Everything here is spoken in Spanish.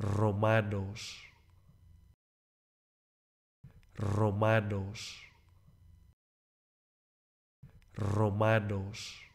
romanos, romanos, romanos.